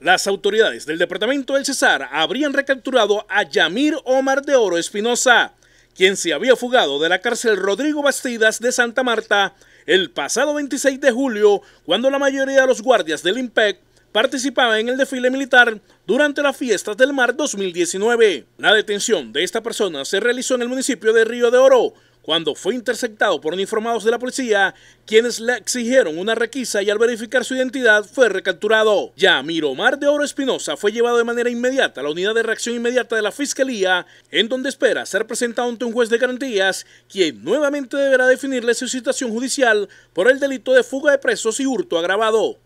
Las autoridades del departamento del Cesar habrían recapturado a Yamir Omar de Oro Espinosa, quien se había fugado de la cárcel Rodrigo Bastidas de Santa Marta el pasado 26 de julio, cuando la mayoría de los guardias del IMPEC participaban en el desfile militar durante las fiestas del mar 2019. La detención de esta persona se realizó en el municipio de Río de Oro, cuando fue interceptado por uniformados de la policía, quienes le exigieron una requisa y al verificar su identidad fue recapturado. Ya Miromar de Oro Espinosa fue llevado de manera inmediata a la unidad de reacción inmediata de la Fiscalía, en donde espera ser presentado ante un juez de garantías, quien nuevamente deberá definirle su situación judicial por el delito de fuga de presos y hurto agravado.